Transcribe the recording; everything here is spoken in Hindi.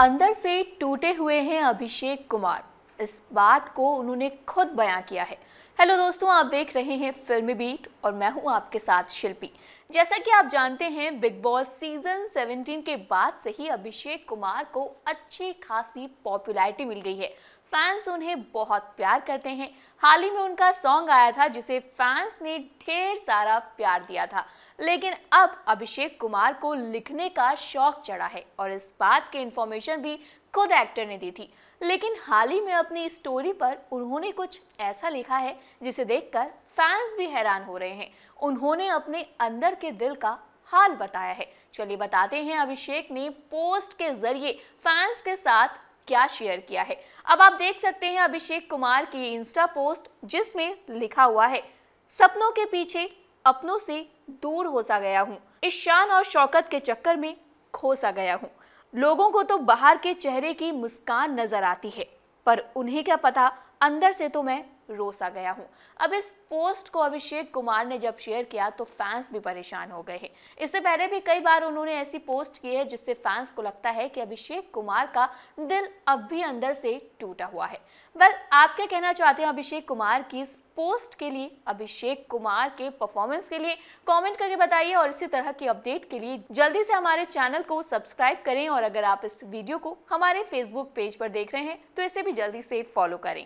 अंदर से टूटे हुए हैं अभिषेक कुमार इस बात को उन्होंने खुद बयां किया है हेलो दोस्तों आप देख रहे हैं फिल्मी बीट और मैं हूं आपके साथ शिल्पी जैसा कि आप जानते हैं बिग बॉस सीजन 17 के बाद से ही अभिषेक कुमार को अच्छी खासी पॉपुलैरिटी मिल गई है फैंस उन्हें बहुत प्यार करते हैं हाल ही में उनका सॉन्ग आया था जिसे फैंस ने ढेर सारा प्यार दिया था लेकिन अब अभिषेक कुमार को लिखने का शौक चढ़ा है और इस बात की इन्फॉर्मेशन भी खुद एक्टर ने दी थी लेकिन हाल ही में अपनी स्टोरी पर उन्होंने कुछ ऐसा लिखा है जिसे देखकर फैंस भी हैरान हो रहे हैं उन्होंने अपने अंदर के दिल का हाल बताया है चलिए बताते हैं अभिषेक ने पोस्ट के जरिए फैंस के साथ क्या शेयर किया है अब आप देख सकते हैं अभिषेक कुमार की इंस्टा पोस्ट जिसमें लिखा हुआ है सपनों के पीछे अपनों से दूर हो सा गया हूँ ईशान और शौकत के चक्कर में खो सा गया हूँ लोगों को तो बाहर के चेहरे की मुस्कान नजर आती है पर उन्हें क्या पता अंदर से तो मैं रोसा गया हूँ अब इस पोस्ट को अभिषेक कुमार ने जब शेयर किया तो फैंस भी परेशान हो गए हैं इससे पहले भी कई बार उन्होंने ऐसी पोस्ट की है जिससे फैंस को लगता है कि अभिषेक कुमार का दिल अब भी अंदर से टूटा हुआ है वेल आप क्या कहना चाहते हैं अभिषेक कुमार की इस पोस्ट के लिए अभिषेक कुमार के परफॉर्मेंस के लिए कॉमेंट करके बताइए और इसी तरह की अपडेट के लिए जल्दी से हमारे चैनल को सब्सक्राइब करें और अगर आप इस वीडियो को हमारे फेसबुक पेज पर देख रहे हैं तो इसे भी जल्दी से फॉलो करें